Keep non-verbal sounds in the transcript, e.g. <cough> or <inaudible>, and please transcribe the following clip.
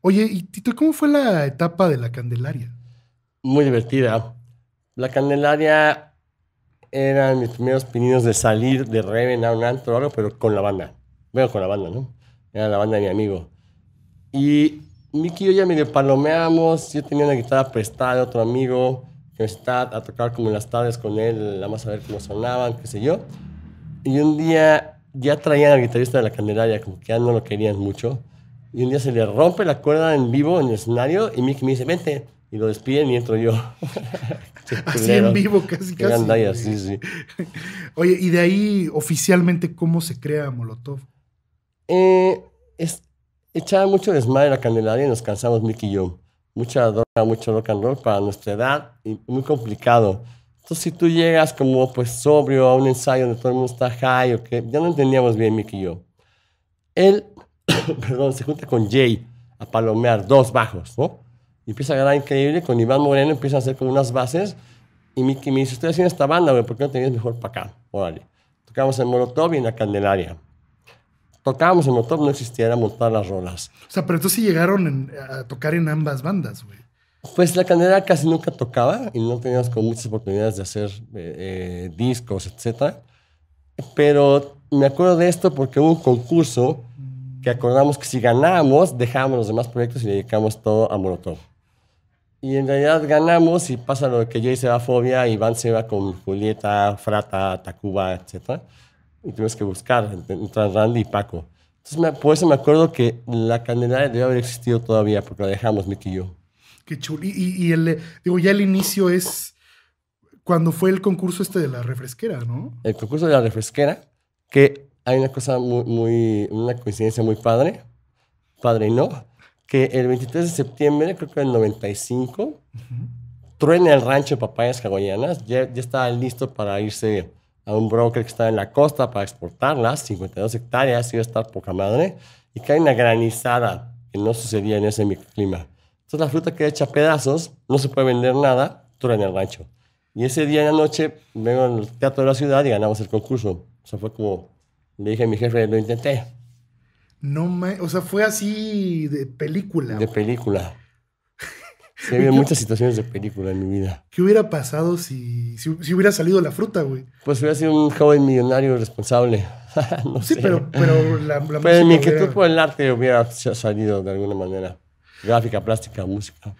Oye, y Tito, ¿cómo fue la etapa de la Candelaria? Muy divertida. La Candelaria eran mis primeros pininos de salir de Reven a un antro pero con la banda. Bueno, con la banda, ¿no? Era la banda de mi amigo. Y Miki y yo ya medio palomeamos. Yo tenía una guitarra prestada de otro amigo que me estaba a tocar como en las tardes con él, más a ver cómo sonaban, qué sé yo. Y un día ya traían al guitarrista de la Candelaria, como que ya no lo querían mucho. Y un día se le rompe la cuerda en vivo, en el escenario, y Mick me dice, vente. Y lo despiden y entro yo. <laughs> Así en vivo, casi, casi. sí, sí. <laughs> Oye, y de ahí, oficialmente, ¿cómo se crea Molotov? Eh, es, echaba mucho desmadre la Candelaria y nos cansamos Mick y yo. Mucha droga, mucho rock and roll para nuestra edad y muy complicado. Entonces, si tú llegas como pues sobrio a un ensayo donde todo el mundo está high o okay, ya no entendíamos bien Mick y yo. Él <coughs> perdón, se junta con Jay a palomear dos bajos, ¿no? Y empieza a ganar increíble, con Iván Moreno empieza a hacer con unas bases. Y Mickey me dice, estoy haciendo esta banda, güey, ¿por qué no tenías mejor para acá? Órale. Tocábamos en Molotov y en la Candelaria. Tocábamos en Molotov, no existía, era montar las rolas. O sea, pero entonces sí llegaron a tocar en ambas bandas, güey. Pues la Candelaria casi nunca tocaba y no teníamos como muchas oportunidades de hacer eh, eh, discos, etc. Pero me acuerdo de esto porque hubo un concurso que acordamos que si ganábamos, dejábamos los demás proyectos y dedicamos todo a Molotov. Y en realidad ganamos y pasa lo que Jay se va a Fobia, Iván se va con Julieta, Frata, Tacuba, etc. Y tuvimos que buscar entre Randy y Paco. Entonces, me, por eso me acuerdo que la Candelaria debe haber existido todavía, porque la dejamos, mi y yo. Qué chulo. Y, el, digo, ya el inicio es cuando fue el concurso este de la refresquera, ¿no? El concurso de la refresquera, que hay una cosa muy, muy, una coincidencia muy padre, padre y no, que el 23 de septiembre, creo que el 95, truena el rancho de papayas hawaianas, ya, ya estaba listo para irse a un broker que estaba en la costa para exportarlas, 52 hectáreas, iba a estar poca madre, y cae una granizada que no sucedía en ese microclima. Entonces la fruta queda hecha pedazos, no se puede vender nada, truena el rancho. Y ese día en la noche vengo al teatro de la ciudad y ganamos el concurso. O sea, fue como le dije a mi jefe, lo intenté. No me, o sea, fue así de película. De película. <laughs> Sí, había muchas situaciones de película en mi vida. ¿Qué hubiera pasado si, si, hubiera salido la fruta, güey? Pues hubiera sido un joven millonario responsable. <laughs> sí, pero, pero la, la pues mi inquietud el arte hubiera salido de alguna manera. Gráfica, plástica, música.